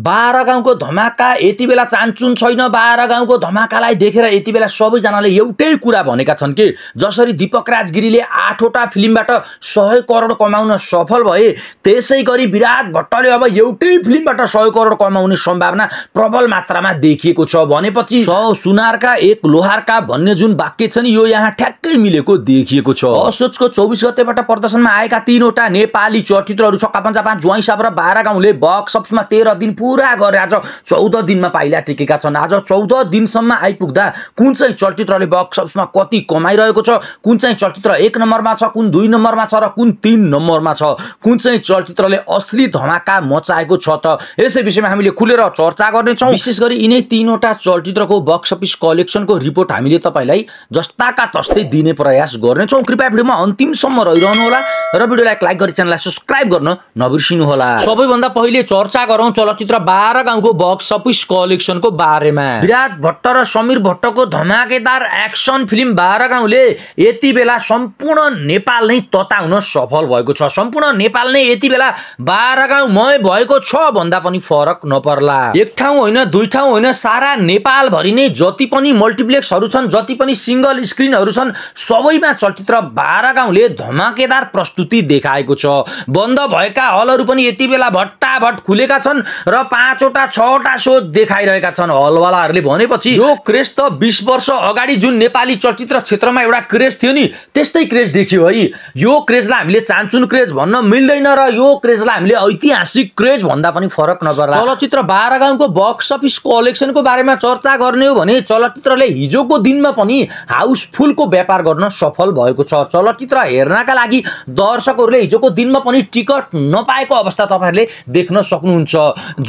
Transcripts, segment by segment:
बाह्र गाउँको धमाका यति बेला चान्चुन छैन बाह्र गाउँको धमाकालाई देखेर यति बेला सबैजनाले एउटै कुरा भनेका छन् कि जसरी दिपक राजगिरीले आठवटा फिल्मबाट सय करोड कमाउन सफल भए त्यसै गरी विराट भट्टले अब एउटै फिल्मबाट सय करोड कमाउने सम्भावना प्रबल मात्रामा देखिएको छ भनेपछि स सुनारका एक लोहारका भन्ने जुन वाक्य छ नि यो यहाँ ठ्याक्कै मिलेको देखिएको छ असोजको चौबिस गतेबाट प्रदर्शनमा आएका तिनवटा नेपाली चलचित्रहरू छक्का पञ्चा पाँच र बाह्र गाउँले बक्स अफिसमा तेह्र दिन पुरा गरेर आज चौध दिनमा पाइला टेकेका छन् आज चौध दिनसम्म आइपुग्दा कुन चाहिँ चलचित्रले बक्स अफिसमा कति कमाइरहेको छ कुन चाहिँ चलचित्र एक नम्बरमा छ कुन दुई नम्बरमा छ र कुन तिन नम्बरमा छ कुन चाहिँ चलचित्रले असली धमाका मचाएको छ त यसै विषयमा हामीले खुलेर चर्चा गर्नेछौँ विशेष गरी यिनै तिनवटा चलचित्रको बक्स अफिस कलेक्सनको रिपोर्ट हामीले तपाईँलाई जस्ताका तस्तै दिने प्रयास गर्नेछौँ कृपया भिडियोमा अन्तिमसम्म रहिरहनु होला र भिडियोलाई लाइक गरी च्यानललाई सब्सक्राइब गर्न नबिर्सिनु होला सबैभन्दा पहिले चर्चा गरौँ चलचित्र क्षेत्र बाह्र गाउँको बक्स अफिस कलेक्सनको बारेमा विराज भट्ट र समीर भट्टको धमाकेदार एक्सन फिल्म बाह्र गाउँले यति बेला सम्पूर्ण नेपाल नै तताउन सफल भएको छ सम्पूर्ण नेपाल नै यति बेला बाह्र गाउँमय भएको छ भन्दा पनि फरक नपर्ला एक ठाउँ होइन दुई ठाउँ होइन सारा नेपालभरि नै जति पनि मल्टिप्लेक्सहरू छन् जति पनि सिङ्गल स्क्रिनहरू छन् सबैमा चलचित्र बाह्र गाउँले धमाकेदार प्रस्तुति देखाएको छ बन्द भएका हलहरू पनि यति बेला भट्टाभट खुलेका छन् र पाँचवटा छवटा सो देखाइरहेका छन् हलवालाहरूले भनेपछि यो क्रेज त बिस वर्ष अगाडि जुन नेपाली चलचित्र क्षेत्रमा एउटा क्रेज थियो नि त्यस्तै क्रेज देखियो है यो क्रेजलाई हामीले चान्चुन क्रेज भन्न मिल्दैन र यो क्रेजलाई हामीले ऐतिहासिक क्रेज भन्दा पनि फरक नगर्ला चलचित्र बाह्र गाउँको बक्स अफिस कलेक्सनको बारेमा चर्चा गर्ने हो भने चलचित्रले हिजोको दिनमा पनि हाउसफुलको व्यापार गर्न सफल भएको छ चलचित्र हेर्नका लागि दर्शकहरूले हिजोको दिनमा पनि टिकट नपाएको अवस्था तपाईँहरूले देख्न सक्नुहुन्छ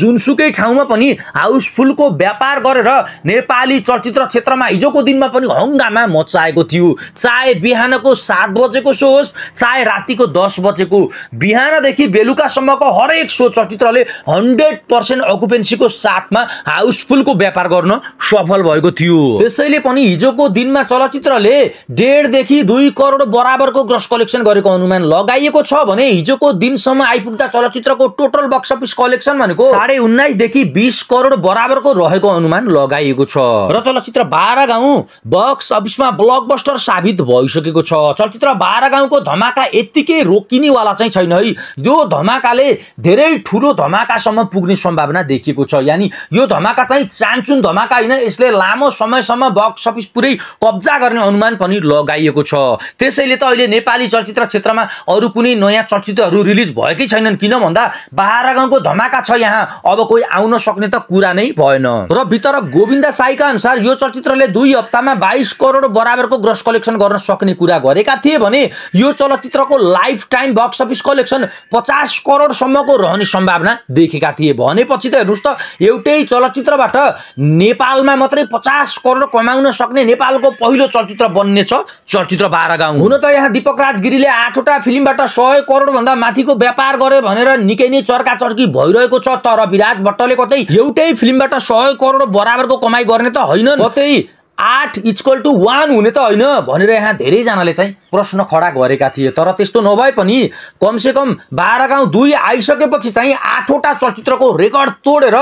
जुनसुकै ठाउँमा पनि हाउसफुलको व्यापार गरेर नेपाली चलचित्र क्षेत्रमा हिजोको दिनमा पनि हङ्गामा मचाएको थियो चाहे बिहानको सात बजेको सो होस् चाहे रातिको दस बजेको बिहानदेखि बेलुकासम्मको हरेक सो चलचित्रले हन्ड्रेड पर्सेन्ट अकुपेन्सीको साथमा हाउसफुलको व्यापार गर्न सफल भएको थियो त्यसैले पनि हिजोको दिनमा चलचित्रले डेढदेखि दुई करोड बराबरको ग्रस कलेक्सन गरेको अनुमान लगाइएको छ भने हिजोको दिनसम्म आइपुग्दा चलचित्रको टोटल बक्स अफिस कलेक्सन भनेको साढे दुई उन्नाइसदेखि बिस करोड बराबरको रहेको अनुमान लगाइएको छ र चलचित्र बाह्र गाउँ बक्स अफिसमा ब्लकबस्टर साबित भइसकेको छ चलचित्र बाह्र गाउँको धमाका यत्तिकै रोकिनेवाला चाहिँ छैन है यो धमाकाले धेरै ठुलो धमाकासम्म पुग्ने सम्भावना देखिएको छ यानि यो धमाका चाहिँ चान्चुन धमाका होइन यसले लामो समयसम्म बक्स अफिस पुरै कब्जा गर्ने अनुमान पनि लगाइएको छ त्यसैले त अहिले नेपाली चलचित्र क्षेत्रमा अरू कुनै नयाँ चलचित्रहरू रिलिज भएकै छैनन् किन भन्दा बाह्र गाउँको धमाका छ यहाँ अब कोही आउन सक्ने त कुरा नै भएन र भित्र गोविन्द साईका अनुसार यो चलचित्रले दुई हप्तामा बाइस करोड बराबरको ग्रस कलेक्सन गर्न सक्ने कुरा गरेका थिए भने यो चलचित्रको lifetime box office collection पचास करोडसम्मको रहने सम्भावना देखेका थिए भनेपछि त हेर्नुहोस् त एउटै चलचित्रबाट नेपालमा मात्रै पचास करोड कमाउन सक्ने नेपालको पहिलो चलचित्र बन्नेछ चलचित्र बाह्र गाउँ हुन त यहाँ दिपक राजगिरीले आठवटा फिल्मबाट सय करोडभन्दा माथिको व्यापार गरे भनेर निकै नै चर्का चर्की भइरहेको छ तर विराज भट्टले कतै एउटै फिल्मबाट सय करोड बराबरको कमाई गर्ने त होइन कतै आठ इजकल टु वान हुने त होइन भनेर यहाँ धेरैजनाले चाहिँ प्रश्न खडा गरेका थिए तर त्यस्तो नभए पनि कमसे कम बाह्र गाउँ दुई आइसकेपछि चाहिँ आठवटा चलचित्रको रेकर्ड तोडेर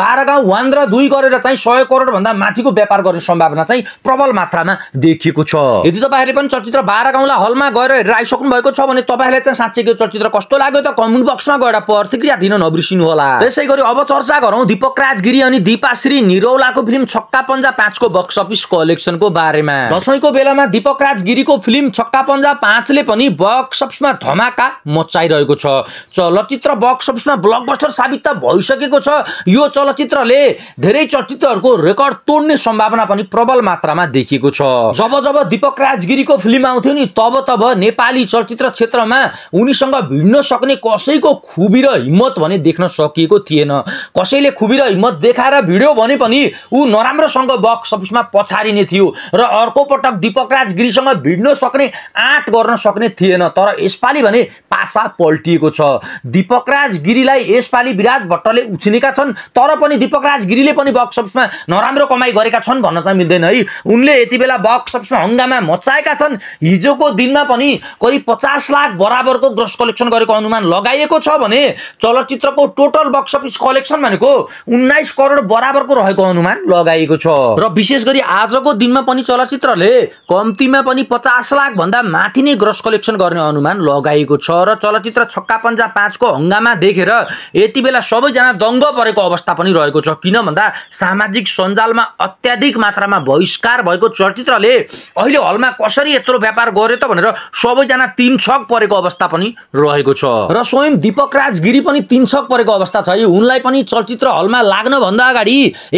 बाह्र गाउँ वान र दुई गरेर चाहिँ सय करोडभन्दा माथिको व्यापार गर्ने सम्भावना चाहिँ प्रबल मात्रामा देखिएको छ यदि तपाईँहरूले पनि चलचित्र बाह्र गाउँलाई हलमा गएर हेरेर आइसक्नु भएको छ भने तपाईँहरूले चाहिँ साँच्चैको चलचित्र कस्तो लाग्यो त कमेन्ट बक्समा गएर प्रतिक्रिया दिन नबिर्सिनु होला त्यसै गरी अब चर्चा गरौँ दीपक राजगिरी अनि दिपाश्री निरौलाको फिल्म छक्का पन्जा पाँचको बक्स अफिस डिस कलेक्सनको बारेमा दसैँको बेलामा दीपक राज गिरीको फिल्म छक्का पन्जा पाँचले पनि बक्स अफिसमा धमाका मचाइरहेको छ चलचित्र बक्स अफिसमा ब्लकबस्टर साबित त भइसकेको छ यो चलचित्रले धेरै चलचित्रहरूको रेकर्ड तोड्ने सम्भावना पनि प्रबल मात्रामा देखिएको छ जब जब दीपक राज गिरीको फिल्म आउँथ्यो नि तब तब नेपाली चलचित्र क्षेत्रमा उनीसँग भिड्न सक्ने कसैको खुबी र हिम्मत भने देख्न सकिएको थिएन कसैले खुबी र हिम्मत देखाएर भिड्यो भने पनि ऊ नराम्रोसँग बक्स अफिसमा पछि पछारिने थियो र अर्को पटक दीपकराज गिरीसँग भिड्न सक्ने आँट गर्न सक्ने थिएन तर यसपालि भने पासा पल्टिएको छ दीपकराज गिरीलाई यसपालि विराज भट्टले उछिनेका छन् तर पनि दीपकराज गिरीले पनि बक्स अफिसमा नराम्रो कमाई गरेका छन् भन्न चाहिँ मिल्दैन है उनले यति बेला बक्स अफिसमा हङ्गामा मचाएका छन् हिजोको दिनमा पनि करिब पचास लाख बराबरको ग्रस कलेक्सन गरेको अनुमान लगाइएको छ भने चलचित्रको टोटल बक्स अफिस कलेक्सन भनेको उन्नाइस करोड बराबरको रहेको अनुमान लगाइएको छ र विशेष गरी आजको दिनमा पनि चलचित्रले कम्तीमा पनि पचास लाखभन्दा माथि नै ग्रस कलेक्सन गर्ने अनुमान लगाएको छ र चलचित्र छक्का पन्जा पाँचको हङ्गामा देखेर यति बेला सबैजना दङ्ग परेको अवस्था पनि रहेको छ किन भन्दा सामाजिक सञ्जालमा अत्याधिक मात्रामा बहिष्कार भएको चलचित्रले अहिले हलमा कसरी यत्रो व्यापार गर्यो त भनेर सबैजना तिन छक परेको अवस्था पनि रहेको छ र स्वयं दिपक राज गिरी पनि तिन छक परेको अवस्था छ उनलाई पनि चलचित्र हलमा लाग्नभन्दा अगाडि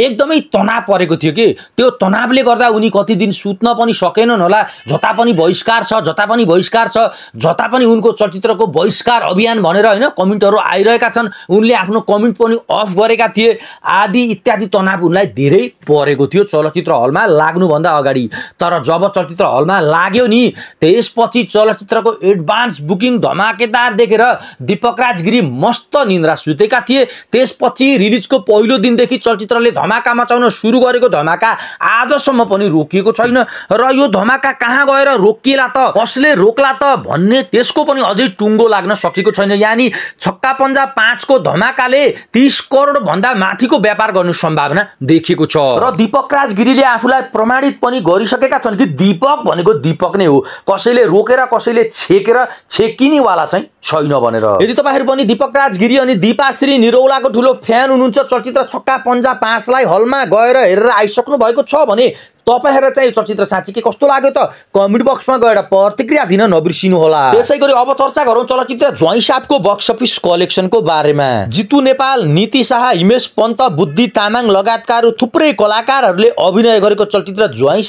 एकदमै तनाव परेको थियो कि त्यो तनाव अभावले गर्दा उनी कति दिन सुत्न पनि सकेनन् होला जता पनि बहिष्कार छ जता पनि बहिष्कार छ जता पनि उनको चलचित्रको बहिष्कार अभियान भनेर होइन कमेन्टहरू आइरहेका छन् उनले आफ्नो कमेन्ट पनि अफ गरेका थिए आदि इत्यादि तनाव उनलाई धेरै परेको थियो चलचित्र हलमा लाग्नुभन्दा अगाडि तर जब चलचित्र हलमा लाग्यो नि त्यसपछि चलचित्रको एडभान्स बुकिङ धमाकेदार देखेर दिपक राजगिरी मस्त निन्द्रा सुतेका थिए त्यसपछि रिलिजको पहिलो दिनदेखि चलचित्रले धमाका मचाउन सुरु गरेको धमाका आज आजसम्म पनि रोकिएको छैन र यो धमाका कहाँ गएर रोकिएला त कसले रोक्ला त भन्ने त्यसको पनि अझै टुङ्गो लाग्न सकेको छैन यानि छक्का पन्जा पाँचको धमाकाले तिस करोड भन्दा माथिको व्यापार गर्ने सम्भावना देखिएको छ र दिपक राज गिरीले आफूलाई प्रमाणित पनि गरिसकेका छन् कि दीपक भनेको दिपक नै हो कसैले रोकेर कसैले छेकेर छेकिनेवाला चाहिँ छैन भनेर यदि तपाईँहरू पनि दिपक राज गिरी अनि दिपाश्री निरौलाको ठुलो फ्यान हुनुहुन्छ चलचित्र छक्का पन्जा पाँचलाई हलमा गएर हेरेर आइसक्नु भएको छ भने तपाईँहरूलाई चाहिँ यो चलचित्र साँच्ची के कस्तो लाग्यो त कमेन्ट बक्समा गएर प्रतिक्रिया दिन नबिर्सिनु होला त्यसै गरी अब चर्चा गरौँ चलचित्र ज्वाइँ बक्स अफिस कलेक्सनको बारेमा जितु नेपाल नीति शाह हिमेश पन्त बुद्धि तामाङ लगायतका थुप्रै कलाकारहरूले अभिनय गरेको चलचित्र ज्वाइँ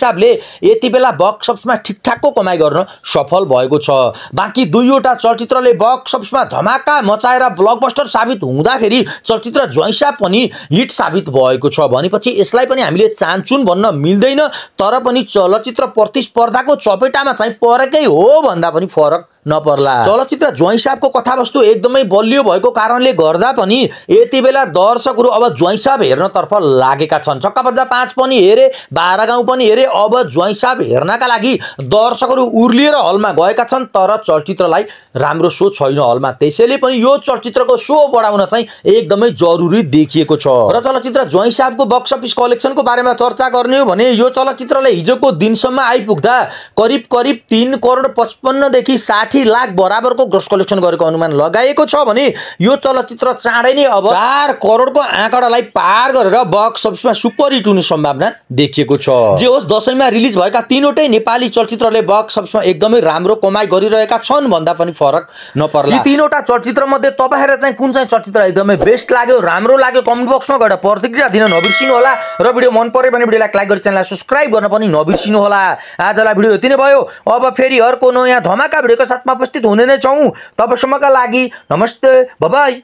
यति बेला बक्स अफिसमा ठिकठाकको कमाइ गर्न सफल भएको छ बाँकी दुईवटा चलचित्रले बक्स अफिसमा धमाका मचाएर ब्लकबस्टर साबित हुँदाखेरि चलचित्र ज्वाइँ पनि हिट साबित भएको छ भनेपछि यसलाई पनि हामीले चान्चुन भन्न मिल्दैन तर पनि चलचित्र प्रतिस्पर्धाको चपेटामा चाहिँ परेकै हो भन्दा पनि फरक नपर्ला चलचित्र ज्वाइँ साहबको कथावस्तु एकदमै बलियो भएको कारणले गर्दा पनि यति बेला दर्शकहरू अब ज्वाइँ साहब हेर्नतर्फ लागेका छन् छक्का पद्दा पाँच पनि हेरे बाह्र गाउँ पनि हेरे अब ज्वाइँ साहब हेर्नका लागि दर्शकहरू उर्लिएर हलमा गएका छन् तर चलचित्रलाई राम्रो सो छैन हलमा त्यसैले पनि यो चलचित्रको सो बढाउन चाहिँ एकदमै जरुरी देखिएको छ र चलचित्र ज्वाइँ साहबको बक्स अफिस कलेक्सनको बारेमा चर्चा गर्ने हो भने यो चलचित्रले हिजोको दिनसम्म आइपुग्दा करिब करिब तिन करोड पचपन्नदेखि साठी साठी लाख बराबरको ग्रस कलेक्सन गरेको अनुमान लगाएको छ भने यो चलचित्र चाँडै नै अब चार करोडको आँकडालाई पार गरेर बक्स अफिसमा सुपर हिट हुने सम्भावना देखिएको छ जे होस् दसैँमा रिलिज भएका तिनवटै नेपाली चलचित्रले बक्स अफिसमा एकदमै राम्रो कमाइ गरिरहेका छन् भन्दा पनि फरक नपर्ला तिनवटा चलचित्र मध्ये तपाईँहरू चाहिँ कुन चाहिँ चलचित्र एकदमै बेस्ट लाग्यो राम्रो लाग्यो कमेन्ट बक्समा गएर प्रतिक्रिया दिन नबिर्सिनु होला र भिडियो मन पऱ्यो भने भिडियोलाई लाइक गरेर च्यानललाई सब्सक्राइब गर्न पनि नबिर्सिनु होला आजलाई भिडियो यति नै भयो अब फेरि अर्को नयाँ धमाका भिडियोको साथ में उपस्थित होने चाहूँ तब समय का लगी नमस्ते बबाई